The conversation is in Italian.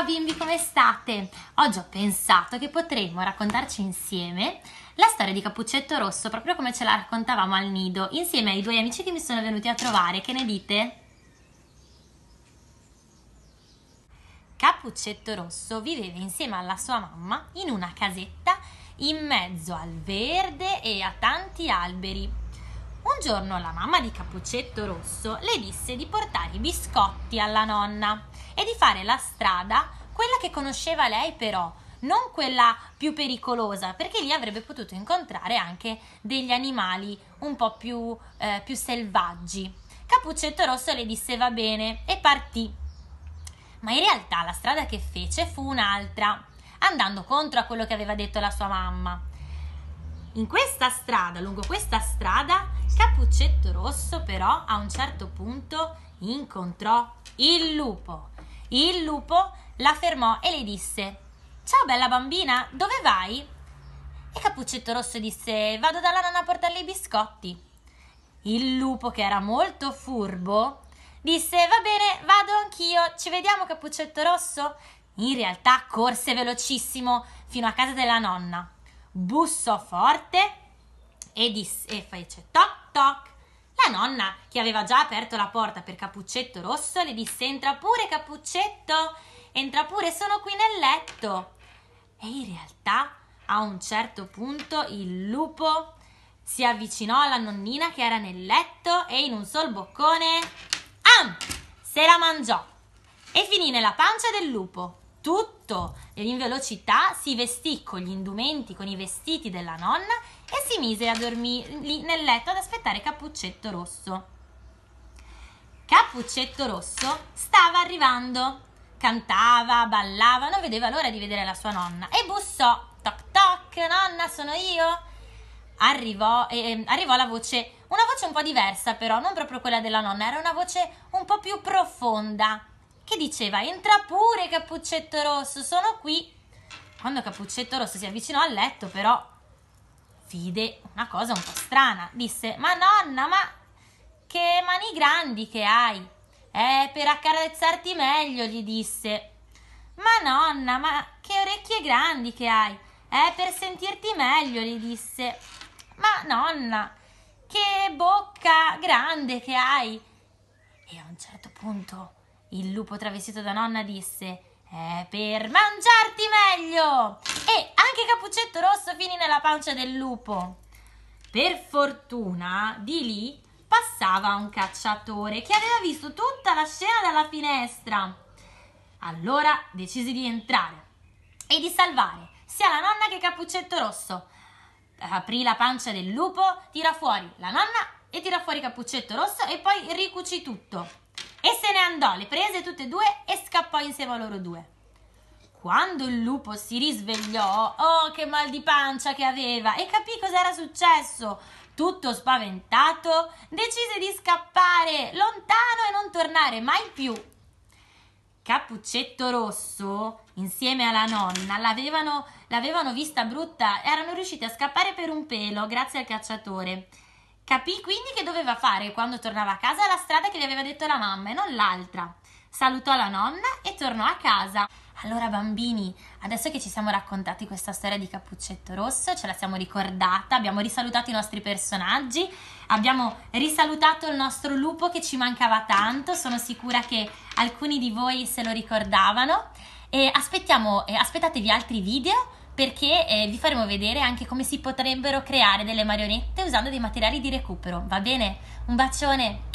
Ciao bimbi, come state? Oggi ho pensato che potremmo raccontarci insieme la storia di Cappuccetto Rosso, proprio come ce la raccontavamo al nido, insieme ai due amici che mi sono venuti a trovare. Che ne dite? Cappuccetto Rosso viveva insieme alla sua mamma in una casetta in mezzo al verde e a tanti alberi un giorno la mamma di Cappuccetto Rosso le disse di portare i biscotti alla nonna e di fare la strada, quella che conosceva lei però, non quella più pericolosa, perché lì avrebbe potuto incontrare anche degli animali un po' più, eh, più selvaggi. Cappuccetto Rosso le disse va bene e partì. Ma in realtà la strada che fece fu un'altra, andando contro a quello che aveva detto la sua mamma. In questa strada, lungo questa strada, Cappuccetto Rosso però a un certo punto incontrò il lupo. Il lupo la fermò e le disse Ciao bella bambina, dove vai? E Cappuccetto Rosso disse Vado dalla nonna a portarle i biscotti. Il lupo, che era molto furbo, disse Va bene, vado anch'io, ci vediamo Cappuccetto Rosso. In realtà corse velocissimo fino a casa della nonna, bussò forte e disse e fecettò toc. La nonna, che aveva già aperto la porta per Cappuccetto Rosso, le disse entra pure Cappuccetto, entra pure, sono qui nel letto. E in realtà, a un certo punto, il lupo si avvicinò alla nonnina che era nel letto e in un sol boccone, am, se la mangiò e finì nella pancia del lupo tutto in velocità, si vestì con gli indumenti, con i vestiti della nonna e si mise a dormire lì nel letto ad aspettare Cappuccetto Rosso. Cappuccetto Rosso stava arrivando, cantava, ballava, non vedeva l'ora di vedere la sua nonna e bussò, toc toc, nonna sono io. Arrivò, eh, arrivò la voce, una voce un po' diversa però, non proprio quella della nonna, era una voce un po' più profonda che diceva entra pure Cappuccetto Rosso, sono qui. Quando Cappuccetto Rosso si avvicinò al letto però vide una cosa un po' strana, disse ma nonna ma che mani grandi che hai, eh per accarezzarti meglio gli disse. Ma nonna, ma che orecchie grandi che hai! Eh, per sentirti meglio, gli disse. Ma nonna, che bocca grande che hai! E a un certo punto il lupo travestito da nonna disse è per mangiarti meglio! E anche Cappuccetto Rosso finì nella pancia del lupo. Per fortuna, di lì passava un cacciatore che aveva visto tutta la scena dalla finestra. Allora decise di entrare e di salvare sia la nonna che Cappuccetto Rosso. Aprì la pancia del lupo, tira fuori la nonna e tira fuori Cappuccetto Rosso e poi ricucì tutto e se ne andò, le prese tutte e due e scappò insieme a loro due. Quando il lupo si risvegliò, oh che mal di pancia che aveva e capì cosa era successo. Tutto spaventato, decise di scappare lontano e non tornare mai più. Cappuccetto Rosso, insieme alla nonna, l'avevano, l'avevano vista brutta, erano riusciti a scappare per un pelo grazie al cacciatore. Capì quindi che doveva fare quando tornava a casa la strada che gli aveva detto la mamma e non l'altra. Salutò la nonna e tornò a casa. Allora bambini, adesso che ci siamo raccontati questa storia di Cappuccetto Rosso, ce la siamo ricordata, abbiamo risalutato i nostri personaggi, abbiamo risalutato il nostro lupo che ci mancava tanto, sono sicura che alcuni di voi se lo ricordavano e aspettiamo, aspettatevi altri video perché eh, vi faremo vedere anche come si potrebbero creare delle marionette usando dei materiali di recupero, va bene? Un bacione!